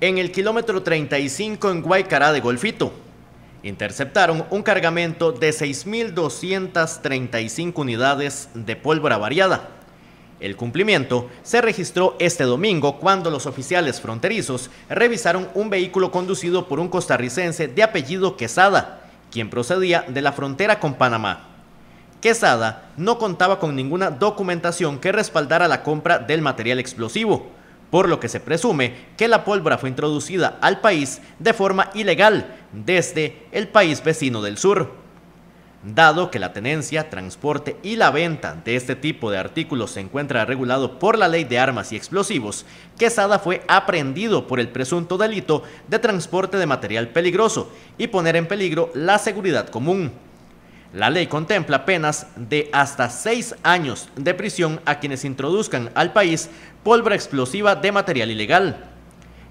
En el kilómetro 35 en Guaycará de Golfito, interceptaron un cargamento de 6.235 unidades de pólvora variada. El cumplimiento se registró este domingo cuando los oficiales fronterizos revisaron un vehículo conducido por un costarricense de apellido Quesada, quien procedía de la frontera con Panamá. Quesada no contaba con ninguna documentación que respaldara la compra del material explosivo por lo que se presume que la pólvora fue introducida al país de forma ilegal desde el país vecino del sur. Dado que la tenencia, transporte y la venta de este tipo de artículos se encuentra regulado por la Ley de Armas y Explosivos, Quesada fue aprehendido por el presunto delito de transporte de material peligroso y poner en peligro la seguridad común. La ley contempla penas de hasta seis años de prisión a quienes introduzcan al país pólvora explosiva de material ilegal.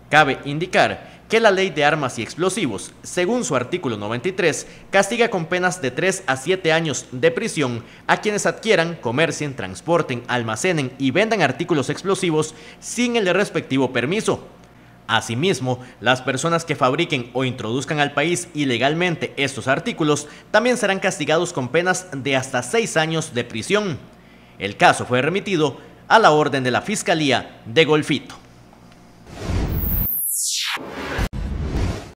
Cabe indicar que la ley de armas y explosivos, según su artículo 93, castiga con penas de 3 a 7 años de prisión a quienes adquieran, comercien, transporten, almacenen y vendan artículos explosivos sin el respectivo permiso, Asimismo, las personas que fabriquen o introduzcan al país ilegalmente estos artículos también serán castigados con penas de hasta seis años de prisión. El caso fue remitido a la orden de la Fiscalía de Golfito.